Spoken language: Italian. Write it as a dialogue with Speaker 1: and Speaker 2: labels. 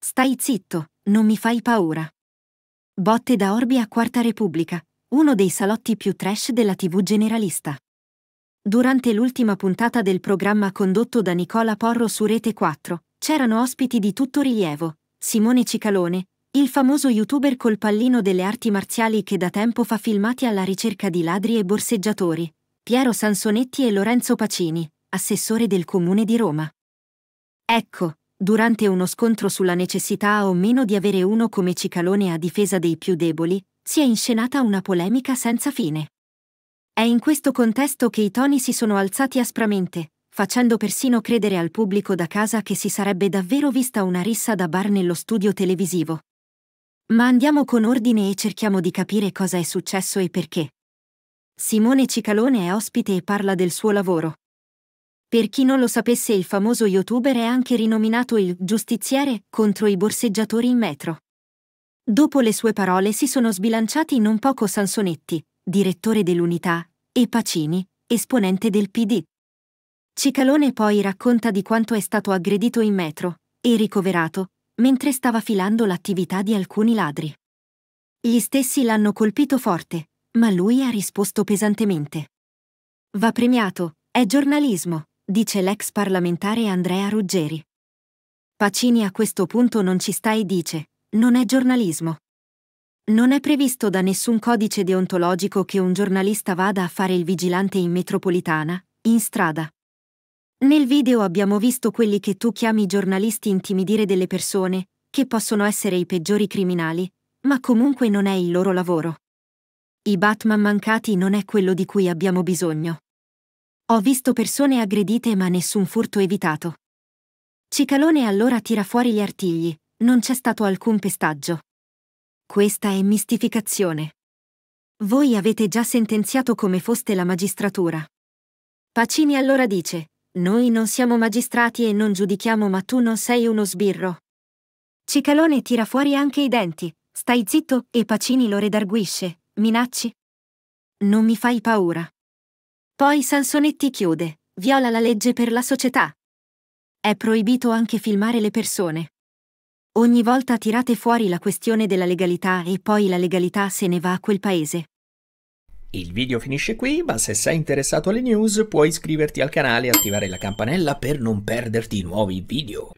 Speaker 1: Stai zitto, non mi fai paura. Botte da Orbi a Quarta Repubblica, uno dei salotti più trash della TV generalista. Durante l'ultima puntata del programma condotto da Nicola Porro su Rete 4, c'erano ospiti di tutto rilievo. Simone Cicalone, il famoso youtuber col pallino delle arti marziali che da tempo fa filmati alla ricerca di ladri e borseggiatori, Piero Sansonetti e Lorenzo Pacini, assessore del comune di Roma. Ecco, durante uno scontro sulla necessità o meno di avere uno come cicalone a difesa dei più deboli, si è inscenata una polemica senza fine. È in questo contesto che i toni si sono alzati aspramente, facendo persino credere al pubblico da casa che si sarebbe davvero vista una rissa da bar nello studio televisivo. Ma andiamo con ordine e cerchiamo di capire cosa è successo e perché. Simone Cicalone è ospite e parla del suo lavoro. Per chi non lo sapesse il famoso youtuber è anche rinominato il giustiziere contro i borseggiatori in metro. Dopo le sue parole si sono sbilanciati non poco Sansonetti, direttore dell'unità, e Pacini, esponente del PD. Cicalone poi racconta di quanto è stato aggredito in metro e ricoverato mentre stava filando l'attività di alcuni ladri. Gli stessi l'hanno colpito forte, ma lui ha risposto pesantemente. Va premiato, è giornalismo dice l'ex parlamentare Andrea Ruggeri. Pacini a questo punto non ci sta e dice, non è giornalismo. Non è previsto da nessun codice deontologico che un giornalista vada a fare il vigilante in metropolitana, in strada. Nel video abbiamo visto quelli che tu chiami giornalisti intimidire delle persone, che possono essere i peggiori criminali, ma comunque non è il loro lavoro. I Batman mancati non è quello di cui abbiamo bisogno. Ho visto persone aggredite ma nessun furto evitato. Cicalone allora tira fuori gli artigli, non c'è stato alcun pestaggio. Questa è mistificazione. Voi avete già sentenziato come foste la magistratura. Pacini allora dice, noi non siamo magistrati e non giudichiamo ma tu non sei uno sbirro. Cicalone tira fuori anche i denti, stai zitto e Pacini lo redarguisce, minacci. Non mi fai paura. Poi Sansonetti chiude, viola la legge per la società. È proibito anche filmare le persone. Ogni volta tirate fuori la questione della legalità e poi la legalità se ne va a quel paese. Il video finisce qui, ma se sei interessato alle news puoi iscriverti al canale e attivare la campanella per non perderti nuovi video.